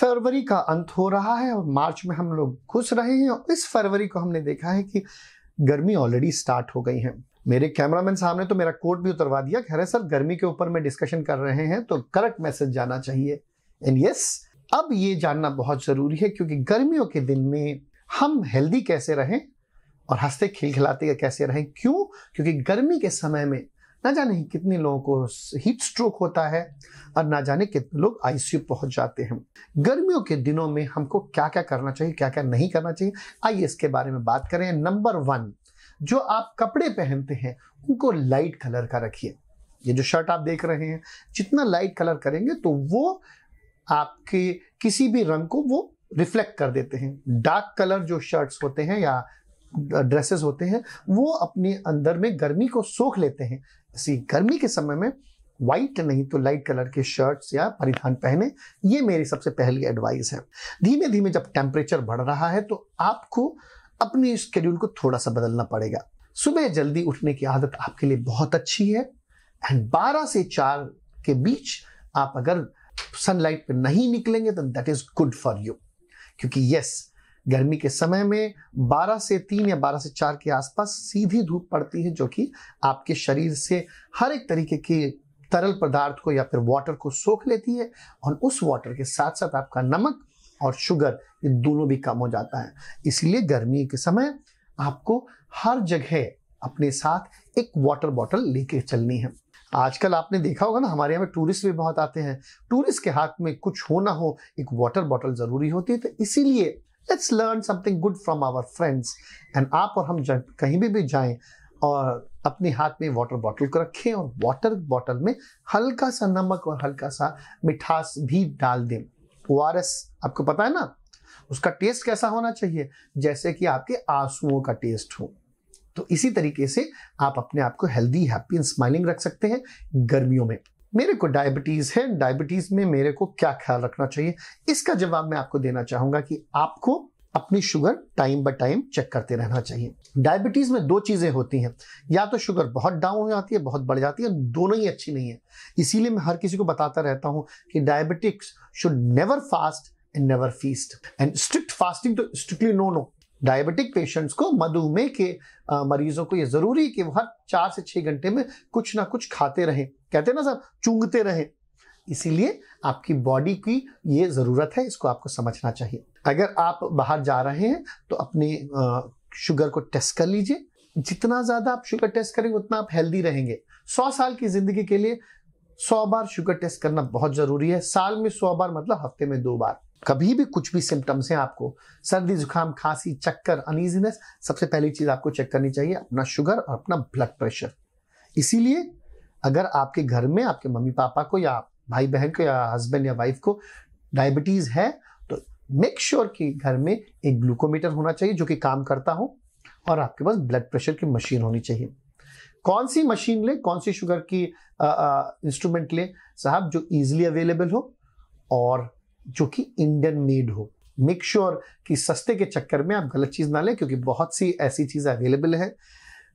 फरवरी का अंत हो रहा है और मार्च में हम लोग घुस रहे हैं और इस फरवरी को हमने देखा है कि गर्मी ऑलरेडी स्टार्ट हो गई है मेरे कैमरामैन सामने तो मेरा कोट भी उतरवा दिया कह सर गर्मी के ऊपर में डिस्कशन कर रहे हैं तो करेक्ट मैसेज जाना चाहिए एंड यस अब ये जानना बहुत ज़रूरी है क्योंकि गर्मियों के दिन में हम हेल्दी कैसे रहें और हंसते खिलखिलाते कैसे रहें क्यों क्योंकि गर्मी के समय में ना जाने ही कितने लोगों को हीट स्ट्रोक होता है और ना जाने कितने लोग आईसीयू पहुंच जाते हैं गर्मियों के दिनों में हमको क्या क्या करना चाहिए क्या क्या नहीं करना चाहिए आइए इसके बारे में बात करें नंबर वन जो आप कपड़े पहनते हैं उनको लाइट कलर का रखिए ये जो शर्ट आप देख रहे हैं जितना लाइट कलर करेंगे तो वो आपके किसी भी रंग को वो रिफ्लेक्ट कर देते हैं डार्क कलर जो शर्ट्स होते हैं या ड्रेसेस होते हैं वो अपने अंदर में गर्मी को सोख लेते हैं इसी गर्मी के समय में व्हाइट नहीं तो लाइट कलर के शर्ट्स या परिधान पहने ये मेरी सबसे पहली एडवाइस है धीमे धीमे जब टेम्परेचर बढ़ रहा है तो आपको अपने स्केड्यूल को थोड़ा सा बदलना पड़ेगा सुबह जल्दी उठने की आदत आपके लिए बहुत अच्छी है एंड बारह से चार के बीच आप अगर सनलाइट पर नहीं निकलेंगे तो that is good for you क्योंकि यस yes, गर्मी के समय में 12 से 3 या 12 से 4 के आसपास सीधी धूप पड़ती है जो कि आपके शरीर से हर एक तरीके के तरल पदार्थ को या फिर वाटर को सोख लेती है और उस वाटर के साथ साथ आपका नमक और शुगर ये दोनों भी कम हो जाता है इसलिए गर्मी के समय आपको हर जगह अपने साथ एक वाटर बॉटल लेके चलनी है आजकल आपने देखा होगा ना हमारे यहाँ पे टूरिस्ट भी बहुत आते हैं टूरिस्ट के हाथ में कुछ हो ना हो एक वाटर बॉटल ज़रूरी होती है तो इसीलिए let's learn something good from our friends and आप और हम कहीं भी भी जाएं और अपने हाथ में वाटर बॉटल को रखें और वाटर बॉटल में हल्का सा नमक और हल्का सा मिठास भी डाल दें ओ आपको पता है ना उसका टेस्ट कैसा होना चाहिए जैसे कि आपके आंसुओं का टेस्ट हो तो इसी तरीके से आप अपने आप को हेल्दी हैप्पी एंड स्माइलिंग रख सकते हैं गर्मियों में मेरे को डायबिटीज़ है डायबिटीज़ में मेरे को क्या ख्याल रखना चाहिए इसका जवाब मैं आपको देना चाहूँगा कि आपको अपनी sugar time by time check करते रहना चाहिए डायबिटीज़ में दो चीज़ें होती हैं या तो शुगर बहुत डाउन हो जाती है बहुत बढ़ जाती है दोनों ही अच्छी नहीं है इसीलिए मैं हर किसी को बताता रहता हूँ कि diabetics should never fast and never feast and strict fasting तो strictly no no diabetic patients को मधुमेह के आ, मरीजों को ये ज़रूरी है कि वो हर चार से छः घंटे में कुछ ना कुछ खाते रहें कहते हैं ना साहब चुंगते रहे इसीलिए आपकी बॉडी की ये ज़रूरत है इसको आपको समझना चाहिए अगर आप बाहर जा रहे हैं तो अपने शुगर को टेस्ट कर लीजिए जितना ज़्यादा आप शुगर टेस्ट करेंगे उतना आप हेल्दी रहेंगे सौ साल की ज़िंदगी के लिए सौ बार शुगर टेस्ट करना बहुत ज़रूरी है साल में सौ बार मतलब हफ्ते में दो बार कभी भी कुछ भी सिम्टम्स हैं आपको सर्दी जुकाम खांसी चक्कर अनइजीनेस सबसे पहली चीज़ आपको चेक करनी चाहिए अपना शुगर और अपना ब्लड प्रेशर इसीलिए अगर आपके घर में आपके मम्मी पापा को या भाई बहन को या हस्बैंड या वाइफ को डायबिटीज़ है तो मेक श्योर sure कि घर में एक ग्लूकोमीटर होना चाहिए जो कि काम करता हो और आपके पास ब्लड प्रेशर की मशीन होनी चाहिए कौन सी मशीन लें कौन सी शुगर की इंस्ट्रूमेंट लें साहब जो ईजिली अवेलेबल हो और जो कि इंडियन मेड हो मेक श्योर sure कि सस्ते के चक्कर में आप गलत चीज़ ना लें क्योंकि बहुत सी ऐसी चीज़ें अवेलेबल है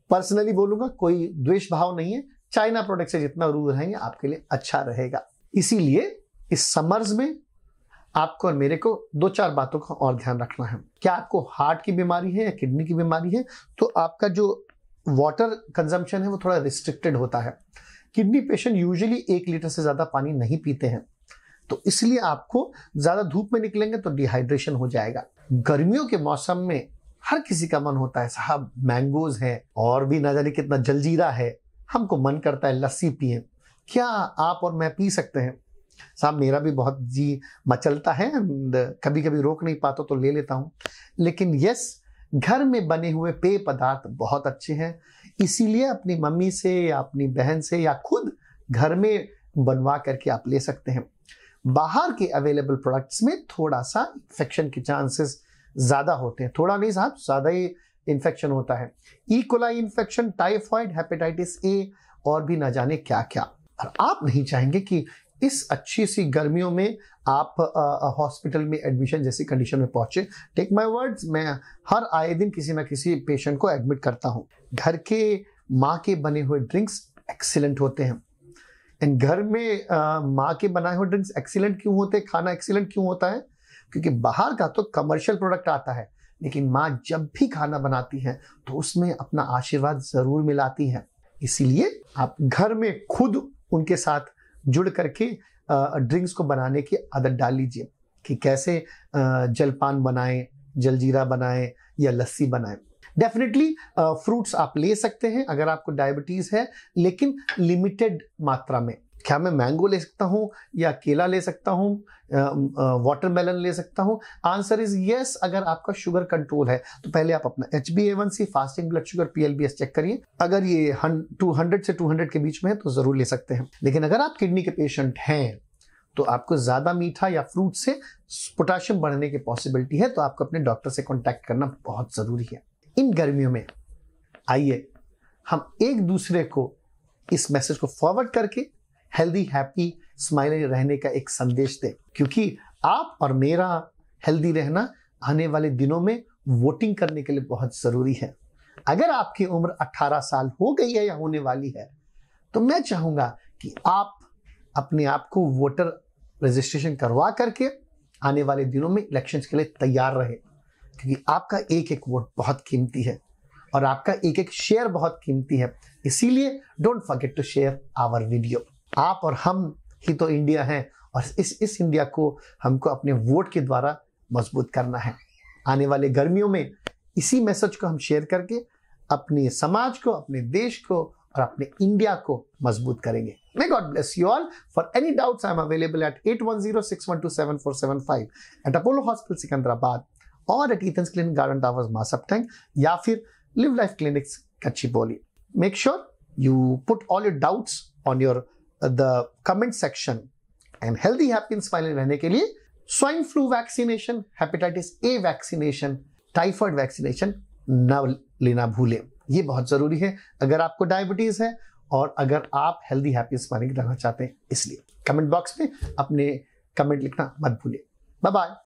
पर्सनली बोलूंगा कोई द्वेष भाव नहीं है चाइना प्रोडक्ट से जितना दूर रहेंगे आपके लिए अच्छा रहेगा इसीलिए इस समर्स में आपको और मेरे को दो चार बातों का और ध्यान रखना है क्या आपको हार्ट की बीमारी है या किडनी की बीमारी है तो आपका जो वाटर कंजम्पशन है वो थोड़ा रिस्ट्रिक्टेड होता है किडनी पेशेंट यूजुअली एक लीटर से ज़्यादा पानी नहीं पीते हैं तो इसलिए आपको ज़्यादा धूप में निकलेंगे तो डिहाइड्रेशन हो जाएगा गर्मियों के मौसम में हर किसी का मन होता है साहब मैंगोज है और भी ना जाने कितना जलजीरा है हमको मन करता है लस्सी पिए क्या आप और मैं पी सकते हैं साहब मेरा भी बहुत जी मचलता है कभी कभी रोक नहीं पाता तो ले लेता हूँ लेकिन यस घर में बने हुए पेय पदार्थ बहुत अच्छे हैं इसीलिए अपनी मम्मी से या अपनी बहन से या खुद घर में बनवा करके आप ले सकते हैं बाहर के अवेलेबल प्रोडक्ट्स में थोड़ा सा इन्फेक्शन के चांसेस ज़्यादा होते हैं थोड़ा नहीं साहब ज़्यादा ही इन्फेक्शन होता है E coli infection typhoid hepatitis A और भी ना जाने क्या क्या और आप नहीं चाहेंगे कि इस अच्छी सी गर्मियों में आप हॉस्पिटल में एडमिशन जैसी कंडीशन में पहुंचे टेक माय वर्ड्स मैं हर आए दिन किसी ना किसी पेशेंट को एडमिट करता हूं घर के माँ के बने हुए ड्रिंक्स एक्सीलेंट होते हैं एंड घर में माँ के बनाए हुए ड्रिंक्स एक्सीलेंट क्यों होते हैं खाना एक्सीलेंट क्यों होता है क्योंकि बाहर का तो कमर्शियल प्रोडक्ट आता है लेकिन माँ जब भी खाना बनाती है तो उसमें अपना आशीर्वाद ज़रूर मिलाती है इसीलिए आप घर में खुद उनके साथ जुड़ करके ड्रिंक्स को बनाने की आदत डाल लीजिए कि कैसे जलपान बनाएं जलजीरा बनाएं या लस्सी बनाएं डेफिनेटली फ्रूट्स आप ले सकते हैं अगर आपको डायबिटीज़ है लेकिन लिमिटेड मात्रा में क्या मैं मैंगो ले सकता हूँ या केला ले सकता हूँ वाटर मेलन ले सकता हूँ आंसर इज येस अगर आपका शुगर कंट्रोल है तो पहले आप अपना H B A one C fasting blood sugar P L B S check करिए अगर ये टू हंड्रेड से टू हंड्रेड के बीच में है तो ज़रूर ले सकते हैं लेकिन अगर आप किडनी के पेशेंट हैं तो आपको ज़्यादा मीठा या फ्रूट से पोटाशियम बढ़ने की पॉसिबिलिटी है तो आपको अपने डॉक्टर से कॉन्टैक्ट करना बहुत ज़रूरी है इन गर्मियों में आइए हम एक दूसरे को इस मैसेज को फॉरवर्ड करके हेल्दी हैप्पी स्माइल रहने का एक संदेश दें क्योंकि आप और मेरा हेल्दी रहना आने वाले दिनों में वोटिंग करने के लिए बहुत ज़रूरी है अगर आपकी उम्र 18 साल हो गई है या होने वाली है तो मैं चाहूँगा कि आप अपने आप को वोटर रजिस्ट्रेशन करवा करके आने वाले दिनों में इलेक्शन के लिए तैयार रहे क्योंकि आपका एक एक वोट बहुत कीमती है और आपका एक एक शेयर बहुत कीमती है इसीलिए don't forget to share our video आप और हम ही तो इंडिया हैं और इस इस इंडिया को हमको अपने वोट के द्वारा मजबूत करना है आने वाले गर्मियों में इसी मैसेज को हम शेयर करके अपने समाज को अपने देश को और अपने इंडिया को मजबूत करेंगे may God bless you all for any doubts I am available at eight one zero six one two seven four seven five at Apollo hospital Secunderabad और at Ethan clinic Garden Towers Masab Tank या फिर Live Life clinics कच्ची बोली make sure you put all your doubts on your the comment section and healthy happy smile रहने के लिए swine flu vaccination hepatitis A vaccination typhoid vaccination न लेना भूलें ये बहुत ज़रूरी है अगर आपको डायबिटीज़ है और अगर आप हेल्दी हैप्पी स्माइलिंग रहना चाहते हैं इसलिए कमेंट बॉक्स में अपने कमेंट लिखना मत भूलिए बाय बाय